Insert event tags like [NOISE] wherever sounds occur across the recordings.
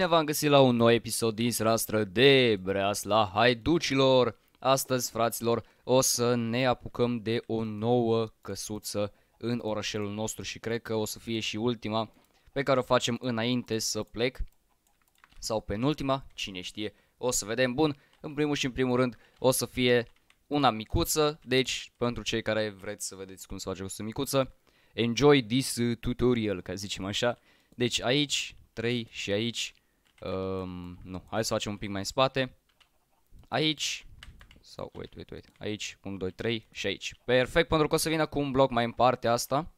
Bine v-am găsit la un nou episod din Srastră de la Haiducilor. Astăzi, fraților, o să ne apucăm de o nouă căsuță în orașelul nostru și cred că o să fie și ultima pe care o facem înainte să plec sau penultima, cine știe, o să vedem. Bun, în primul și în primul rând o să fie una micuță, deci pentru cei care vreți să vedeți cum să face o micuță, enjoy this tutorial, ca zicem așa. Deci aici 3 și aici Um, nu, hai să facem un pic mai în spate. Aici, sau, wait, wait, wait, aici, 1, 2, 3 și aici. Perfect, pentru că o să vină cu un bloc mai în partea asta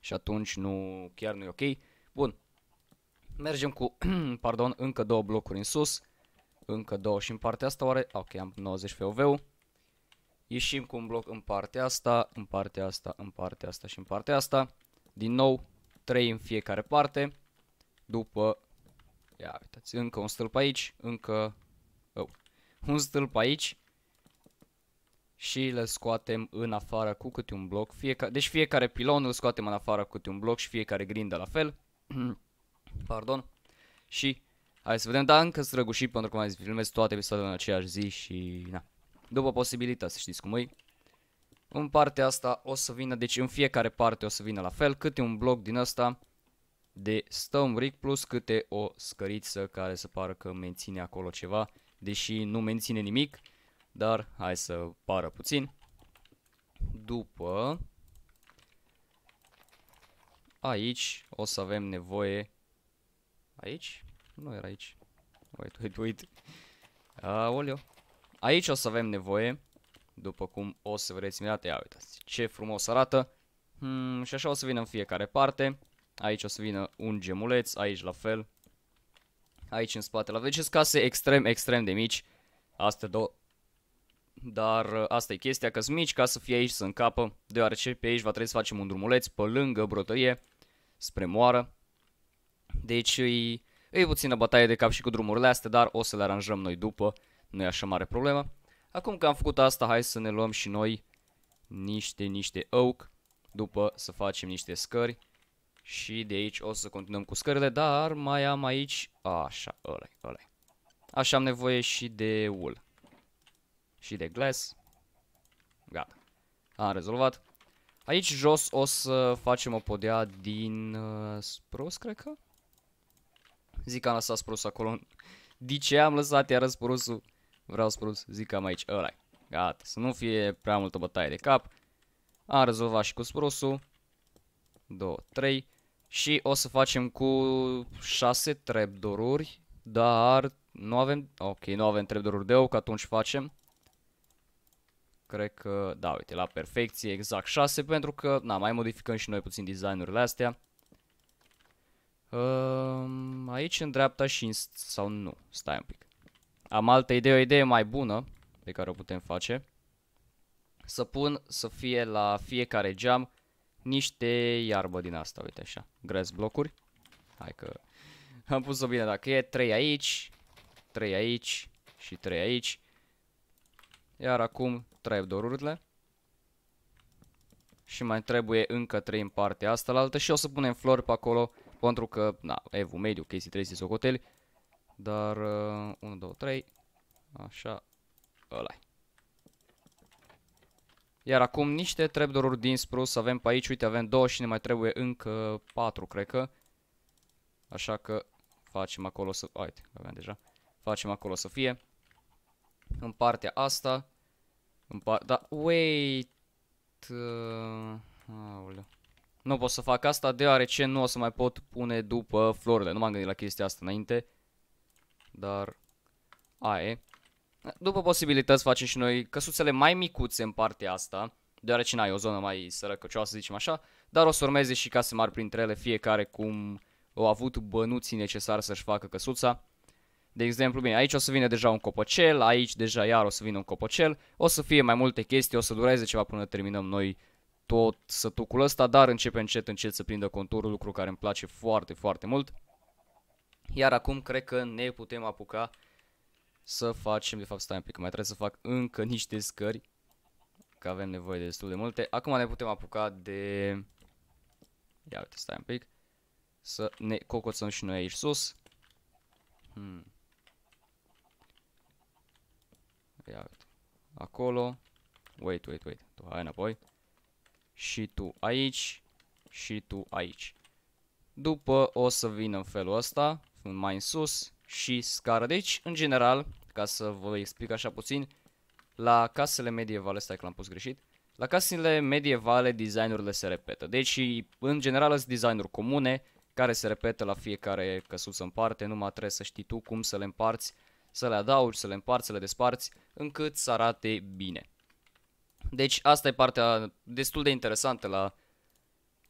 și atunci nu, chiar nu e ok. Bun, mergem cu, [CLEARS THROAT] pardon, încă două blocuri în sus, încă două și în partea asta oare, ah, ok, am 90 FOV-ul. Ieșim cu un bloc în partea asta, în partea asta, în partea asta și în partea asta. Din nou, 3 în fiecare parte. După uitați, încă un stâlp aici, încă oh, un stâlp aici și le scoatem în afară cu câte un bloc. Fieca deci fiecare pilon îl scoatem în afară cu câte un bloc și fiecare grindă la fel. [CLEARS THROAT] Pardon. Și hai să vedem, dar încă străgușit pentru că mai filmez toate episoadele în aceeași zi și na. După posibilitate, să știți cum e. În partea asta o să vină, deci în fiecare parte o să vină la fel, câte un bloc din asta de stone brick plus câte o scăriță care se pară că menține acolo ceva, deși nu menține nimic, dar hai să pară puțin. După aici o să avem nevoie aici? Nu era aici. Wait, wait, uite. Aoleo. Aici o să avem nevoie, după cum o să vedeți imediat, ia uitați ce frumos arată. Hmm, și așa o să vină în fiecare parte. Aici o să vină un gemuleț, aici la fel. Aici în spate la vedeți case extrem, extrem de mici. Astea două. Dar uh, asta e chestia, că sunt mici ca să fie aici să încapă, deoarece pe aici va trebui să facem un drumuleț pe lângă brotărie, spre moară. Deci îi, e puțină bătaie de cap și cu drumurile astea, dar o să le aranjăm noi după, nu e așa mare problemă. Acum că am făcut asta, hai să ne luăm și noi niște, niște oak, după să facem niște scări. Și de aici o să continuăm cu scările, dar mai am aici... Așa, ăla ăla Așa am nevoie și de wool. Și de glass. Gata. Am rezolvat. Aici jos o să facem o podea din uh, spros, cred că? Zic că am lăsat spros acolo. De ce am lăsat iară sprosul? Vreau spros, zic că am aici. ăla Gata, să nu fie prea multă bătaie de cap. Am rezolvat și cu sprosul. 2, 3 și o să facem cu 6 trepdoruri, dar nu avem, ok, nu avem trepdoruri de ou, că atunci facem. Cred că, da, uite, la perfecție exact 6, pentru că, na, mai modificăm și noi puțin designurile astea. Um, aici în dreapta și în, sau nu, stai un pic. Am altă idee, o idee mai bună pe care o putem face. Să pun să fie la fiecare geam niște iarbă din asta, uite așa, grass blocuri. Hai că am pus-o bine dacă e, 3 aici, 3 aici și 3 aici. Iar acum trapdoor-urile. Și mai trebuie încă 3 în partea asta la altă și o să punem flori pe acolo pentru că, na, evu mediu, chestii trebuie să socoteli. Dar, uh, 1, 2, 3, așa, ăla -i. Iar acum niște trapdoor-uri din spruce avem pe aici, uite avem două și ne mai trebuie încă patru, cred că. Așa că facem acolo să... Uite, avem deja. Facem acolo să fie. În partea asta. În par... Da, wait... Uh, aoleu. Nu pot să fac asta deoarece nu o să mai pot pune după florile. Nu m-am gândit la chestia asta înainte. Dar... A, e. După posibilități facem și noi căsuțele mai micuțe în partea asta, deoarece n-ai o zonă mai sărăcăcioasă, să zicem așa, dar o să urmeze și case mari printre ele, fiecare cum au avut bănuții necesari să-și facă căsuța. De exemplu, bine, aici o să vină deja un copăcel, aici deja iar o să vină un copăcel, o să fie mai multe chestii, o să dureze ceva până terminăm noi tot sătucul ăsta, dar începe încet, încet să prindă conturul, lucru care îmi place foarte, foarte mult. Iar acum cred că ne putem apuca să facem, de fapt stai un pic, mai trebuie să fac încă niște scări, că avem nevoie de destul de multe. Acum ne putem apuca de, ia uite, stai un pic, să ne cocoțăm și noi aici sus. Hmm. Ia uite, acolo, wait, wait, wait, tu hai înapoi, și tu aici, și tu aici. După o să vină în felul ăsta, mai în sus, și scară. Deci, în general, ca să vă explic așa puțin, la casele medievale, stai că l-am pus greșit, la casele medievale designurile se repetă. Deci, în general, sunt designuri comune care se repetă la fiecare căsuță în parte, numai trebuie să știi tu cum să le împarți, să le adaugi, să le împarți, să le desparți, încât să arate bine. Deci asta e partea destul de interesantă la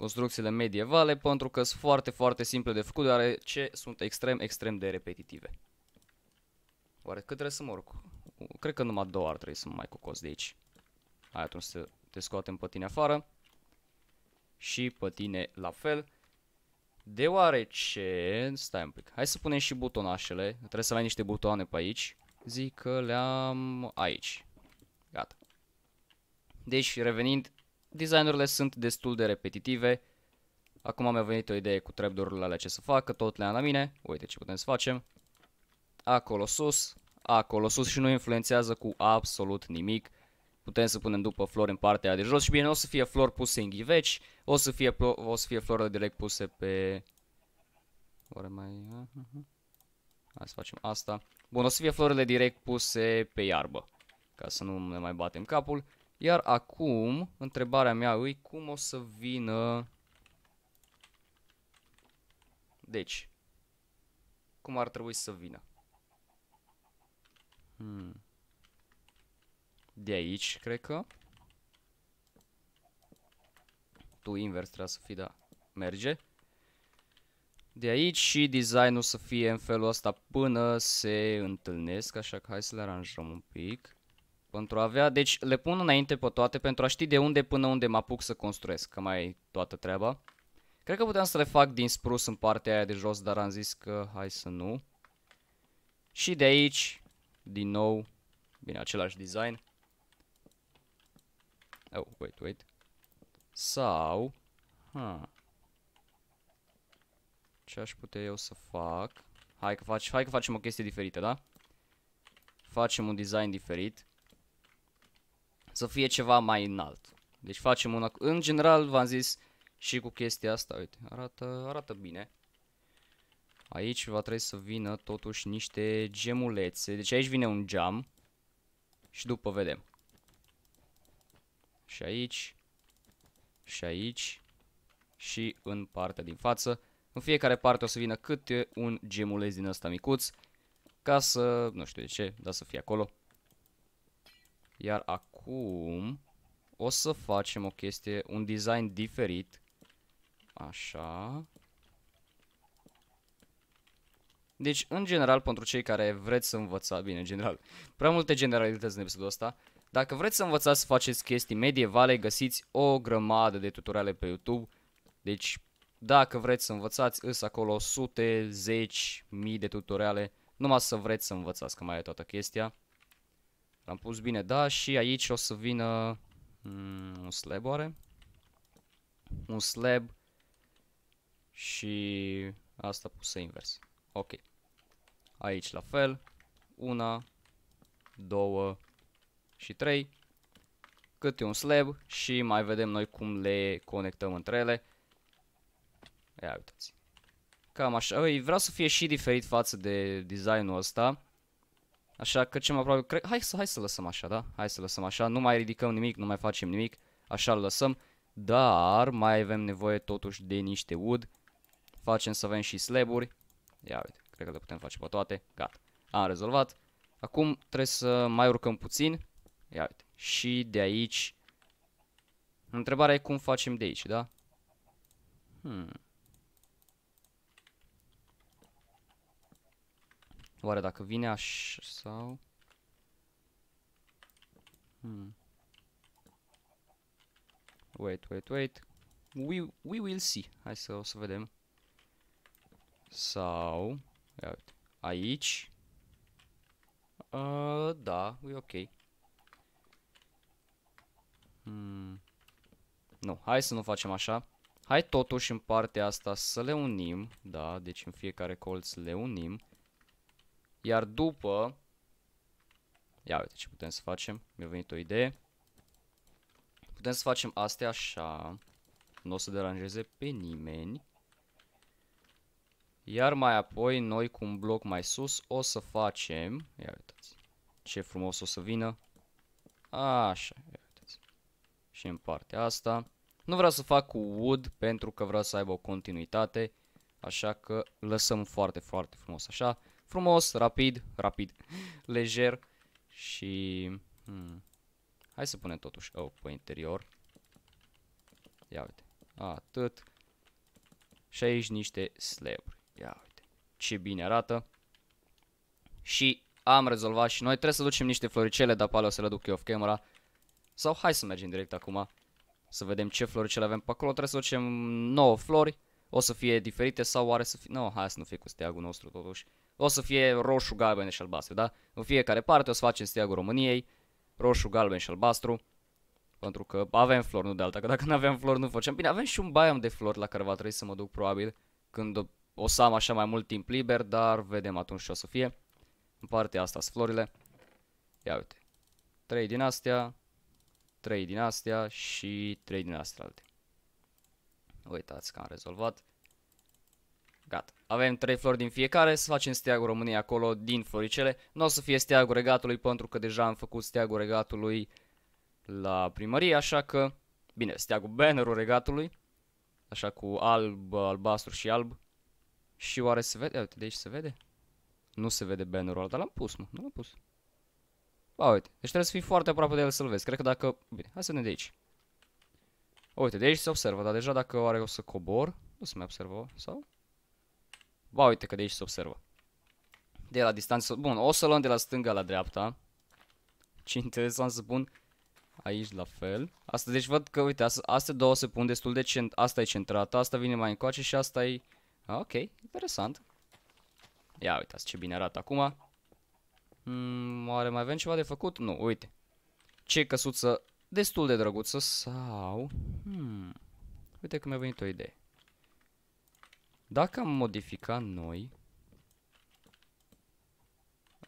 construcțiile medievale pentru că sunt foarte, foarte simple de făcut, deoarece sunt extrem, extrem de repetitive. Oare cât trebuie să mă urc? Cred că numai două ar trebui să mă mai cocos de aici. Hai atunci să te scoatem pe tine afară. Și pe tine la fel. Deoarece... Stai un pic. Hai să punem și butonașele. Trebuie să mai niște butoane pe aici. Zic că le-am aici. Gata. Deci, revenind, Designurile sunt destul de repetitive. Acum mi-a venit o idee cu trapdoor-urile alea ce să facă, tot le am la mine. Uite ce putem să facem. Acolo sus, acolo sus și nu influențează cu absolut nimic. Putem să punem după flori în partea de jos și bine, o să fie flori puse în ghiveci, o să fie, o să fie flori direct puse pe... Oare mai... Hai să facem asta. Bun, o să fie florile direct puse pe iarbă, ca să nu ne mai batem capul. Iar acum, întrebarea mea e cum o să vină... Deci, cum ar trebui să vină? Hmm. De aici, cred că. Tu invers trebuie să fii, da. Merge. De aici și designul să fie în felul ăsta până se întâlnesc, așa că hai să le aranjăm un pic pentru a avea, deci le pun înainte pe toate pentru a ști de unde până unde mă apuc să construiesc, că mai e toată treaba. Cred că puteam să le fac din sprus în partea aia de jos, dar am zis că hai să nu. Și de aici, din nou, bine, același design. Oh, wait, wait. Sau, ha. Ce aș putea eu să fac? Hai că, faci, hai că facem o chestie diferită, da? Facem un design diferit să fie ceva mai înalt. Deci facem una, în general v-am zis și cu chestia asta, uite, arată, arată bine. Aici va trebui să vină totuși niște gemulețe, deci aici vine un geam și după vedem. Și aici, și aici, și în partea din față. În fiecare parte o să vină câte un gemuleț din ăsta micuț, ca să, nu știu de ce, dar să fie acolo. Iar acum o să facem o chestie, un design diferit. Așa. Deci, în general, pentru cei care vreți să învățați, bine, în general, prea multe generalități în episodul ăsta, dacă vreți să învățați să faceți chestii medievale, găsiți o grămadă de tutoriale pe YouTube. Deci, dacă vreți să învățați, îs acolo sute, zeci, mii de tutoriale, numai să vreți să învățați, că mai e toată chestia am pus bine, da, și aici o să vină mm, un slab oare? Un slab și asta pusă invers. Ok. Aici la fel. Una, două și trei. Câte un slab și mai vedem noi cum le conectăm între ele. Ia uitați. Cam așa. Ei, vreau să fie și diferit față de designul ăsta. Așa că ce mai probabil, cred, hai, să, hai să lăsăm așa, da? Hai să lăsăm așa, nu mai ridicăm nimic, nu mai facem nimic, așa lăsăm. Dar mai avem nevoie totuși de niște wood. Facem să avem și slaburi. Ia uite, cred că le putem face pe toate. Gata, am rezolvat. Acum trebuie să mai urcăm puțin. Ia uite, și de aici. Întrebarea e cum facem de aici, da? Hmm... Oare dacă vine așa sau... Hmm. Wait, wait, wait. We, we will see. Hai să o să vedem. Sau... Ia uite. Aici. Uh, da, e ok. Hmm. Nu, hai să nu facem așa. Hai totuși în partea asta să le unim. Da, deci în fiecare colț le unim. Iar după... Ia uite ce putem să facem. Mi-a venit o idee. Putem să facem astea așa. Nu o să deranjeze pe nimeni. Iar mai apoi noi cu un bloc mai sus o să facem... Ia uitați. Ce frumos o să vină. Așa, ia uitați. Și în partea asta. Nu vreau să fac cu wood pentru că vreau să aibă o continuitate. Așa că lăsăm foarte, foarte frumos așa frumos, rapid, rapid, lejer și... Hmm. Hai să punem totuși oh, pe interior. Ia uite. Atât. Și aici niște slab. Ia uite. Ce bine arată. Și am rezolvat și noi. Trebuie să ducem niște floricele, dar pe o să le duc eu off-camera. Sau hai să mergem direct acum. Să vedem ce floricele avem pe acolo. Trebuie să ducem 9 flori. O să fie diferite sau oare să fie... Nu, no, hai să nu fie cu steagul nostru totuși o să fie roșu, galben și albastru, da? În fiecare parte o să facem steagul României, roșu, galben și albastru, pentru că avem flori, nu de alta, că dacă nu avem flori nu facem. Bine, avem și un baiam de flori la care va trebui să mă duc probabil, când o, o să am așa mai mult timp liber, dar vedem atunci ce o să fie. În partea asta sunt florile. Ia uite. 3 din astea, 3 din astea și 3 din astea alte. Uitați că am rezolvat. Gata. Avem trei flori din fiecare, să facem steagul României acolo din floricele. Nu o să fie steagul regatului pentru că deja am făcut steagul regatului la primărie, așa că... Bine, steagul bannerul regatului, așa cu alb, albastru și alb. Și oare se vede? uite, de aici se vede? Nu se vede bannerul ăla, dar l-am pus, mă, nu l-am pus. Ba, uite, deci trebuie să fii foarte aproape de el să-l vezi. Cred că dacă... Bine, hai să ne de aici. Uite, de aici se observă, dar deja dacă oare o să cobor, nu se mai observă, sau? Ba uite că de aici se observă. De la distanță, bun, o să luăm de la stânga la dreapta. Ce interesant să pun aici la fel. Asta, deci văd că, uite, asta, astea două se pun destul de cent, asta e centrată, asta vine mai încoace și asta e... Ok, interesant. Ia uitați ce bine arată acum. Mm, oare mai avem ceva de făcut? Nu, uite. Ce căsuță destul de drăguță sau... Hmm. Uite că mi-a venit o idee. Dacă am modificat noi...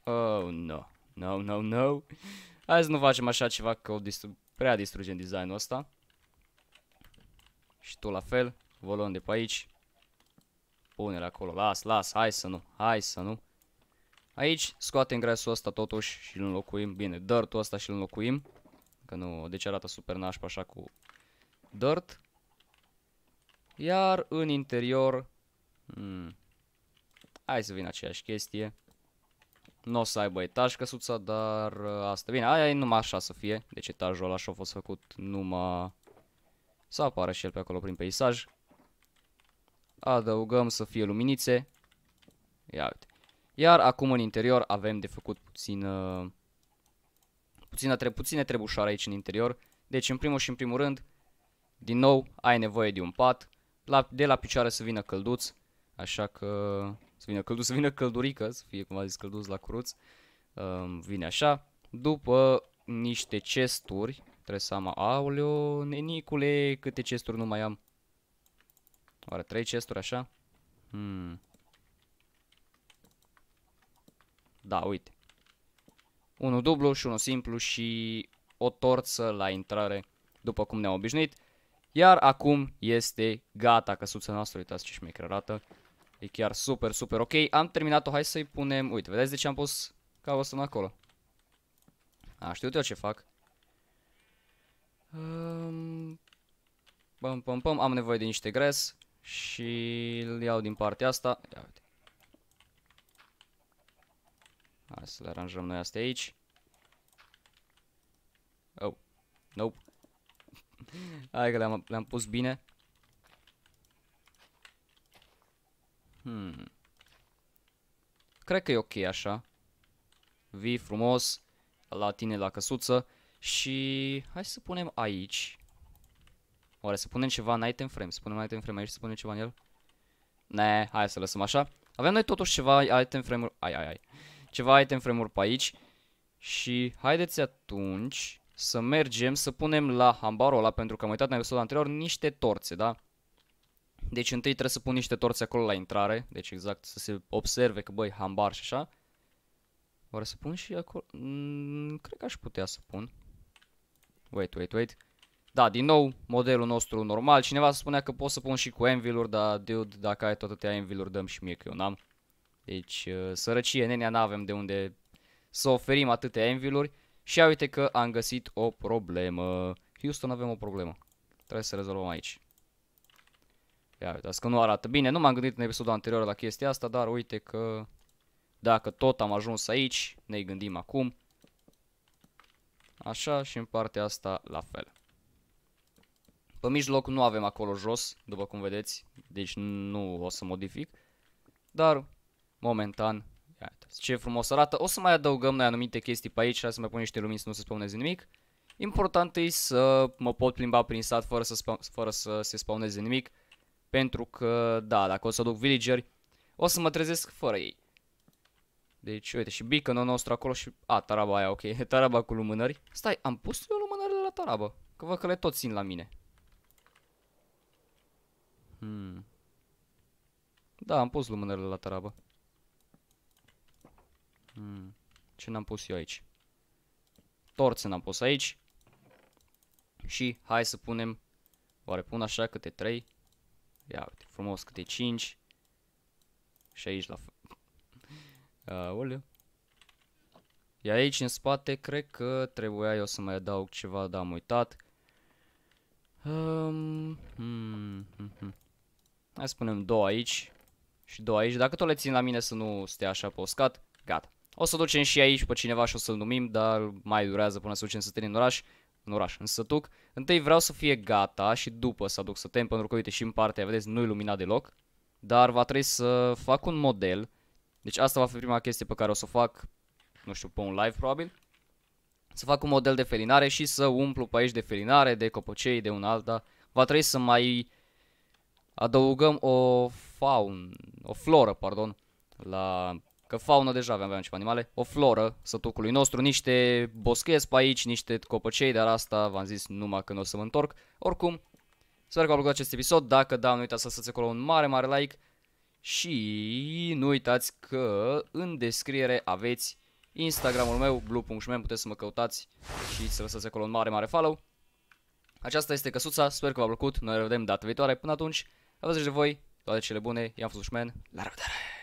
Oh, no. No, no, no. Hai să nu facem așa ceva că o distru prea distrugem designul ăsta. Și tu la fel. Vă luăm de pe aici. Pune-l acolo. Las, las. Hai să nu. Hai să nu. Aici scoatem grasul ăsta totuși și îl înlocuim. Bine, dirt-ul ăsta și îl înlocuim. Că nu, ce deci arată super nașpa așa cu dirt. Iar în interior Hmm. Hai să vin aceeași chestie. Nu o să aibă etaj căsuța, dar uh, asta. Bine, aia e numai așa să fie. Deci etajul ăla și-a fost făcut numai... Să apară și el pe acolo prin peisaj. Adăugăm să fie luminițe. Ia uite. Iar acum în interior avem de făcut puțină... Puțină, tre puține trebușoare aici în interior. Deci în primul și în primul rând, din nou, ai nevoie de un pat. La, de la picioare să vină călduți. Așa că să vină, căldu- să vină căldurică, să fie cum a zis călduț la cruț. Um, vine așa. După niște chesturi, trebuie să am, aoleo, nenicule, câte chesturi nu mai am. Oare trei chesturi așa? Hmm. Da, uite. Unul dublu și unul simplu și o torță la intrare, după cum ne-am obișnuit. Iar acum este gata căsuța noastră, uitați ce șmecher arată. E chiar super, super ok. Am terminat-o, hai să-i punem... Uite, vedeți de ce am pus calul ăsta acolo? A, știu eu ce fac. Um, pam, pam, pam, am nevoie de niște gres și îl iau din partea asta. Ia uite. Hai să le aranjăm noi astea aici. Oh, nope. [LAUGHS] Hai că le-am le pus bine. Hmm. Cred că e ok așa. Vii frumos la tine la căsuță și hai să punem aici. Oare să punem ceva în item frame? Să punem item frame aici, să punem ceva în el? Ne, hai să lăsăm așa. Avem noi totuși ceva item frame-uri, ai, ai, ai, ceva item frame-uri pe aici. Și haideți atunci să mergem să punem la hambarul ăla, pentru că am uitat în episodul anterior, niște torțe, da? Deci întâi trebuie să pun niște torțe acolo la intrare, deci exact să se observe că băi, hambar și așa. Oare să pun și acolo? Mm, cred că aș putea să pun. Wait, wait, wait. Da, din nou, modelul nostru normal. Cineva să spunea că pot să pun și cu envil uri dar dude, dacă ai tot atâtea envil-uri, dăm și mie că eu n-am. Deci, uh, sărăcie, nenea, n-avem de unde să oferim atâtea envil uri Și ia uite că am găsit o problemă. Houston, avem o problemă. Trebuie să rezolvăm aici. Ia uitați că nu arată bine, nu m-am gândit în episodul anterior la chestia asta, dar uite că dacă tot am ajuns aici, ne gândim acum. Așa și în partea asta la fel. Pe mijloc nu avem acolo jos, după cum vedeți, deci nu o să modific. Dar, momentan, iată, ce frumos arată. O să mai adăugăm noi anumite chestii pe aici, să mai pun niște lumini să nu se spawneze nimic. Important e să mă pot plimba prin sat fără să, fără să se spawneze nimic pentru că, da, dacă o să duc villageri, o să mă trezesc fără ei. Deci, uite, și beacon-ul nostru acolo și... A, taraba aia, ok. [LAUGHS] Taraba cu lumânări. Stai, am pus eu lumânările la tarabă. Că văd că le tot țin la mine. Hmm. Da, am pus lumânările la tarabă. Hmm. Ce n-am pus eu aici? Torțe n-am pus aici. Și hai să punem... Oare pun așa câte trei? Ia uite, frumos câte 5. Și aici la fel. [LAUGHS] Aoleu. Iar aici în spate cred că trebuia eu să mai adaug ceva, dar am uitat. Um, hmm, hmm, hmm. Hai să punem două aici și două aici. Dacă tot le țin la mine să nu stea așa pe uscat, gata. O să ducem și aici pe cineva și o să-l numim, dar mai durează până să ducem să în oraș în oraș, în sătuc. Întâi vreau să fie gata și după să aduc să tem, pentru că uite și în partea, vedeți, nu-i lumina deloc. Dar va trebui să fac un model. Deci asta va fi prima chestie pe care o să o fac, nu știu, pe un live probabil. Să fac un model de felinare și să umplu pe aici de felinare, de copocei, de un alta. Va trebui să mai adăugăm o faun, o floră, pardon, la Că faună deja aveam, aveam ceva animale. O floră sătucului nostru, niște boschezi pe aici, niște copăcei, dar asta v-am zis numai când o să mă întorc. Oricum, sper că v-a plăcut acest episod. Dacă da, nu uitați să lăsați acolo un mare, mare like. Și nu uitați că în descriere aveți Instagramul meu, blue.shman, puteți să mă căutați și să lăsați acolo un mare, mare follow. Aceasta este căsuța, sper că v-a plăcut, noi ne vedem data viitoare, până atunci, aveți de voi, toate cele bune, i-am fost Shman, la revedere!